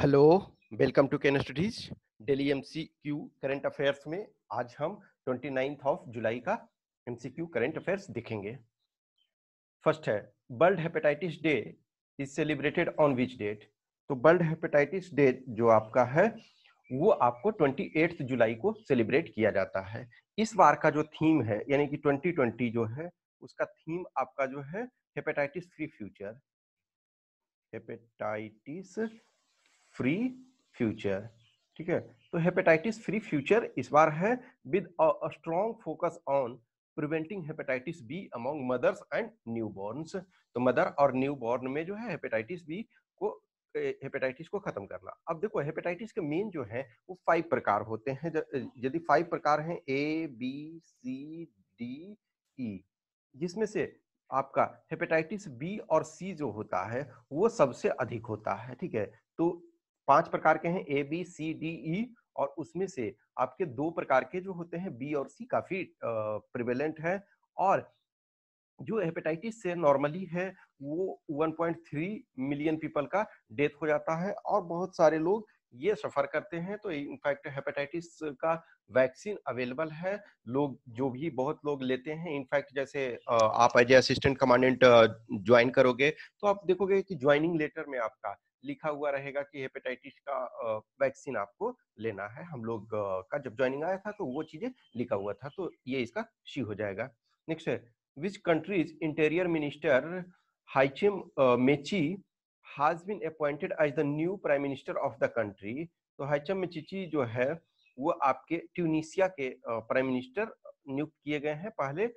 Hello welcome to Ken studies daily MCQ current affairs में आज हम 29th ऑफ जुलाई का एमसीक्यू करंट अफेयर्स देखेंगे फर्स्ट है world hepatitis day is celebrated on which date तो world hepatitis day जो आपका है वो आपको 28th जुलाई को सेलिब्रेट किया जाता है इस बार का जो थीम है यानी कि 2020 जो है उसका थीम आपका जो है hepatitis free future hepatitis free future ठीक है तो हेपेटाइटिस फ्री फ्यूचर इस बार है with strong focus on preventing hepatitis B among mothers and newborns तो मदर और न्यूबॉर्न में जो है हेपेटाइटिस बी को हेपेटाइटिस को खत्म करना अब देखो हेपेटाइटिस के मेन जो है वो फाइव प्रकार होते हैं यदि फाइव प्रकार हैं A B C D E जिसमें से आपका हेपेटाइटिस बी और सी जो होता है वो सबसे अधिक होता है ठीक है तो पांच प्रकार के हैं A B C D E और उसमें से आपके दो प्रकार के जो होते हैं बी और सी काफी प्रिवेलेंट है और जो हेपेटाइटिस से नॉर्मली है वो 1.3 मिलियन पीपल का डेथ हो जाता है और बहुत सारे लोग ये सफ़र करते हैं तो इनफैक्ट हेपेटाइटिस का वैक्सीन अवेलेबल है लोग जो भी बहुत लोग लेते हैं इनफैक्ट जैसे आप एज असिस्टेंट कमांडेंट ज्वाइन करोगे तो आप देखोगे कि ज्वाइनिंग लेटर में आपका लिखा हुआ रहेगा कि हेपेटाइटिस का वैक्सीन आपको लेना है हम लोग का जब ज्वाइनिंग आया था तो वो चीज़ें लिखा हुआ था तो ये इसका शी हो जाएगा next which countries interior minister Hichem Mechichi has been appointed as the new prime minister of the country तो हैचम चिची जो है वो आपके ट्यूनिशिया के प्राइम मिनिस्टर नियुक्त किए गए हैं पहले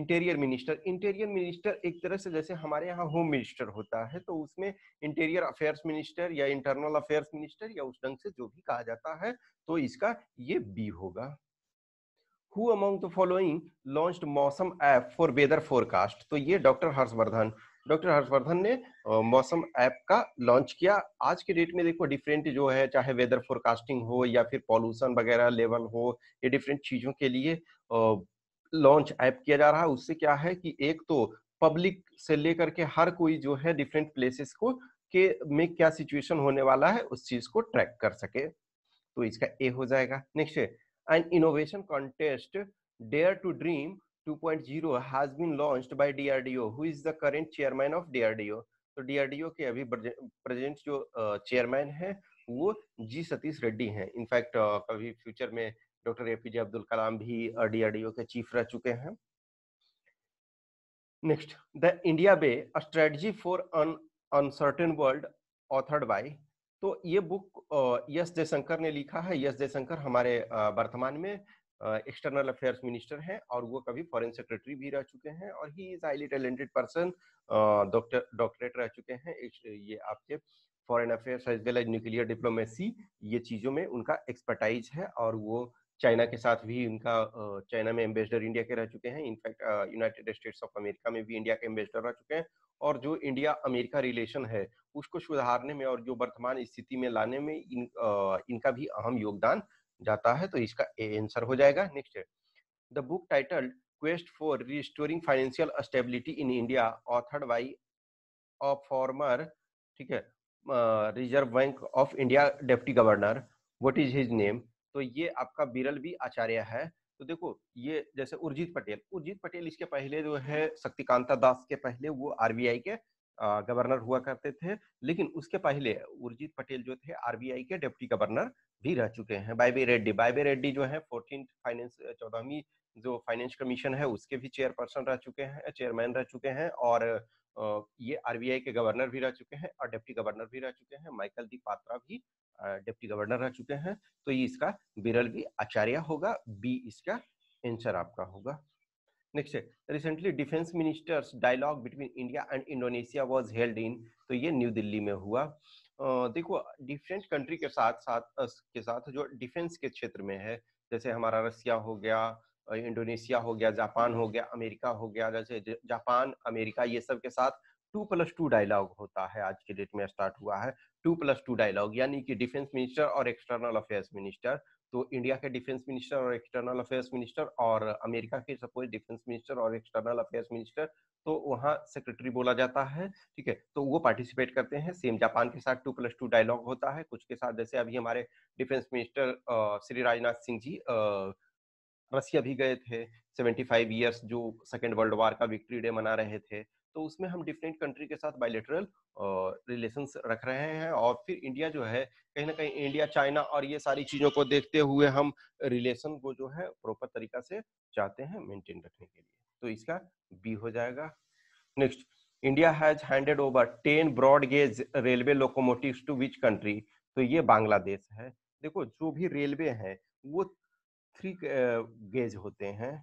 इंटीरियर मिनिस्टर इंटीरियर मिनिस्टर एक तरह से जैसे हमारे यहाँ होम मिनिस्टर होता है तो उसमें इंटीरियर अफेयर्स मिनिस्टर या इंटरनल अफेयर्स मिनिस्टर या उस ढंग से जो भी कहा जाता है तो इसका ये बी होगा who among the following launched Mausam app for weather forecast तो ये डॉक्टर हर्षवर्धन डॉक्टर हर्षवर्धन ने मौसम ऐप का लॉन्च किया आज के डेट में देखो डिफरेंट जो है चाहे वेदर फोरकास्टिंग हो या फिर पॉल्यूशन वगैरह लेवल हो ये डिफरेंट चीज़ों के लिए लॉन्च ऐप किया जा रहा है उससे क्या है कि एक तो पब्लिक से लेकर के हर कोई जो है डिफरेंट प्लेसेस को के में क्या सिचुएशन होने वाला है उस चीज़ को ट्रैक कर सके तो इसका ए हो जाएगा next and innovation contest dare to dream 2.0 has been launched by DRDO, who is the current chairman of DRDO. तो DRDO के अभी प्रेजेंट जो चेयरमैन है वो जी सतीश रेड्डी हैं इनफैक्ट कभी फ्यूचर में डॉक्टर एपीजे अब्दुल कलाम भी डीआरडीओ के चीफ रह चुके हैं next the India way a strategy for an uncertain world authored by तो ये बुक यस जयशंकर ने लिखा है यस जयशंकर हमारे वर्तमान में एक्सटर्नल अफेयर्स मिनिस्टर हैं और वो कभी फॉरेन सेक्रेटरी भी रह चुके हैं और he is highly talented person doctor doctorate रह चुके हैं ये आपके foreign affairs as well as nuclear diplomacy ये चीज़ों में उनका एक्सपर्टाइज है और वो चाइना के साथ भी उनका चाइना में एम्बेसडर इंडिया के रह चुके हैं in fact United States of America में भी इंडिया के एम्बेसडर रह चुके हैं और जो इंडिया अमेरिका रिलेशन है उसको सुधारने में और जो वर्तमान स्थिति में लाने में इन आ, इनका भी अहम योगदान जाता है तो इसका ए आंसर हो जाएगा next the book titled quest for restoring financial stability in India authored by a former ठीक है Reserve Bank of India deputy governor what is his name तो ये आपका बिरल भी आचार्य है तो देखो ये जैसे उर्जित पटेल उर्जित पटेल इसके पहले जो है शक्तिकांता दास के पहले वो आरबीआई के गवर्नर हुआ करते थे लेकिन उसके पहले उर्जित पटेल जो थे आरबीआई के डिप्टी गवर्नर भी रह चुके हैं Y B Reddy Y B Reddy जो है फोर्टीन फाइनेंस चौदहवीं जो फाइनेंस कमीशन है उसके भी चेयरपर्सन रह चुके हैं चेयरमैन रह चुके हैं और ये आरबीआई के गवर्नर भी रह चुके हैं और डिप्टी गवर्नर भी रह चुके हैं माइकल दी पात्रा भी डिप्टी गवर्नर रह चुके हैं तो ये इसका बिरल भी आचार्य होगा बी इसका आंसर आपका होगा next recently defence ministers dialogue between India and Indonesia was held in तो ये न्यू दिल्ली में हुआ देखो डिफरेंट कंट्री के साथ साथ के साथ जो डिफेंस के क्षेत्र में है जैसे हमारा रसिया हो गया इंडोनेशिया हो गया जापान हो गया अमेरिका हो गया जैसे जापान अमेरिका ये सब के साथ टू प्लस टू डायलॉग होता है आज के डेट में स्टार्ट हुआ है टू प्लस टू डायलॉग यानी कि डिफेंस मिनिस्टर और एक्सटर्नल अफेयर्स मिनिस्टर तो इंडिया के डिफेंस मिनिस्टर और एक्सटर्नल अफेयर्स मिनिस्टर और अमेरिका के सपोज डिफेंस मिनिस्टर और एक्सटर्नल अफेयर्स मिनिस्टर तो वहाँ सेक्रेटरी बोला जाता है ठीक है तो वो पार्टिसिपेट करते हैं सेम जापान के साथ टू प्लस टू डायलॉग होता है कुछ के साथ जैसे अभी हमारे defence minister Shri Rajnath Singh ji Russia भी गए थे 75 ईयर्स जो सेकेंड वर्ल्ड वार का विक्ट्री डे मना रहे थे तो उसमें हम डिफरेंट कंट्री के साथ बायोलेटरल रिलेशंस रख रहे हैं और फिर इंडिया जो है कहीं ना कहीं इंडिया चाइना और ये सारी चीज़ों को देखते हुए हम रिलेशन को जो है प्रॉपर तरीका से चाहते हैं मेंटेन रखने के लिए तो इसका बी हो जाएगा next India has handed over ten broad gauge railway locomotive to which country तो ये बांग्लादेश है देखो जो भी रेलवे है वो थ्री गेज होते हैं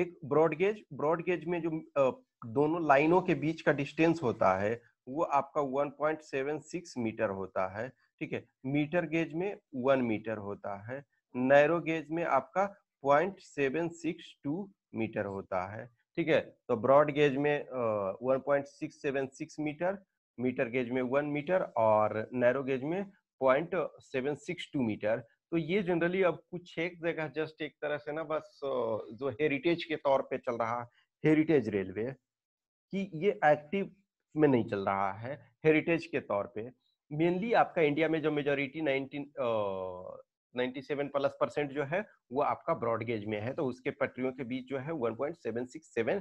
एक ब्रॉड गेज ब्रॉड गेज में जो दोनों लाइनों के बीच का डिस्टेंस होता है वो आपका 1.76 मीटर होता है ठीक है मीटर गेज में वन मीटर होता है नैरो गेज में आपका 0.762 मीटर होता है ठीक है तो ब्रॉड गेज में one point metre metre gauge में वन मीटर और नैरो गेज में 0.762 मीटर तो ये जनरली अब कुछ एक जगह जस्ट एक तरह से ना बस जो हेरिटेज के तौर पे चल रहा हेरिटेज रेलवे कि ये एक्टिव में नहीं चल रहा है हेरिटेज के तौर पे मेनली आपका इंडिया में जो majority nineteen seven plus percent जो है वो आपका ब्रॉडगेज में है तो उसके पटरियों के बीच जो है 1.767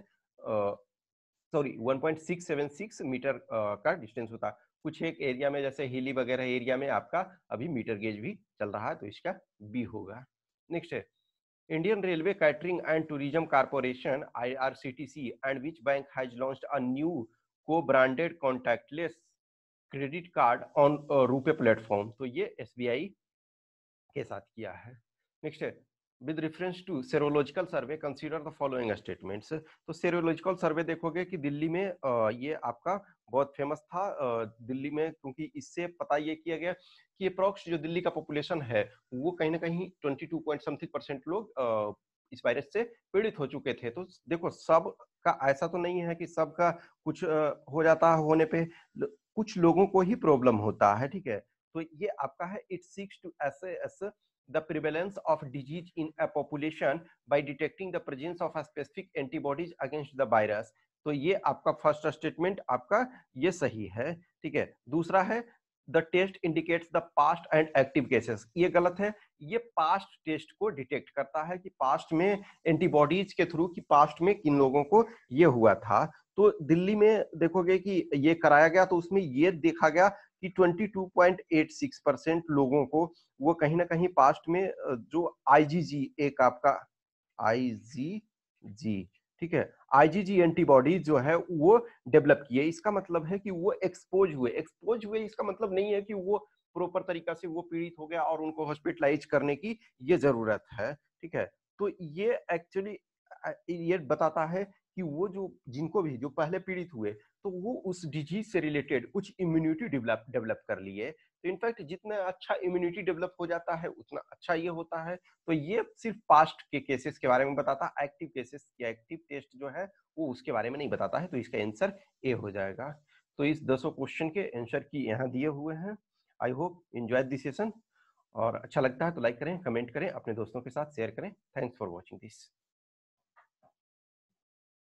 सॉरी 1.676 मीटर का डिस्टेंस होता कुछ एक एरिया में जैसे हिली वगैरह एरिया में आपका अभी मीटर गेज भी चल रहा है तो इसका बी होगा नेक्स्ट है Indian railway catering and tourism corporation I R C T C and which bank has launched a new co branded contactless credit card on RuPay platform तो ये एस बी आई के साथ किया है next है with reference to serological survey consider the following statements तो serological survey देखोगे कि दिल्ली में ये आपका बहुत फेमस था दिल्ली में क्योंकि इससे पता ये किया गया कि अप्रोक्स जो दिल्ली का पॉपुलेशन है वो कहीं ना कहीं twenty two point something percent लोग इस वायरस से पीड़ित हो चुके थे तो देखो सब का ऐसा तो नहीं है कि सबका कुछ हो जाता है होने पे कुछ लोगों को ही प्रॉब्लम होता है ठीक है तो ये आपका है इट सीक्स टू ऐसे ऐसे the prevalence of disease in a population by detecting the presence of a specific antibodies against the virus तो ये आपका फर्स्ट स्टेटमेंट आपका ये सही है ठीक है दूसरा है the test indicates the past and active cases ये गलत है ये पास्ट टेस्ट को डिटेक्ट करता है कि पास्ट में एंटीबॉडीज के थ्रू कि पास्ट में किन लोगों को ये हुआ था तो दिल्ली में देखोगे कि ये कराया गया तो उसमें ये देखा गया कि 22.86 परसेंट लोगों को वो कहीं ना कहीं पास्ट में जो आईजीजी एक आपका आईजीजी ठीक है आईजीजी एंटीबॉडी जो है वो डेवलप किए इसका मतलब है कि वो एक्सपोज हुए एक्सपोज हुए इसका मतलब नहीं है कि वो प्रॉपर तरीका से वो पीड़ित हो गया और उनको हॉस्पिटलाइज करने की ये जरूरत है ठीक है तो ये एक्चुअली ये बताता है कि वो जो जिनको भी जो पहले पीड़ित हुए तो वो उस डिजीज से रिलेटेड कुछ इम्यूनिटी डेवलप डेवलप कर लिए तो इनफैक्ट जितना अच्छा इम्यूनिटी डेवलप हो जाता है उतना अच्छा ये होता है तो ये सिर्फ पास्ट के केसेस के बारे में बताता है एक्टिव केसेस या एक्टिव टेस्ट जो है वो उसके बारे में नहीं बताता है तो इसका आंसर ए हो जाएगा तो इस दसों क्वेश्चन के आंसर की यहाँ दिए हुए हैं I hope enjoy this session और अच्छा लगता है तो लाइक करें कमेंट करें अपने दोस्तों के साथ शेयर करें थैंक्स फॉर वॉचिंग दिस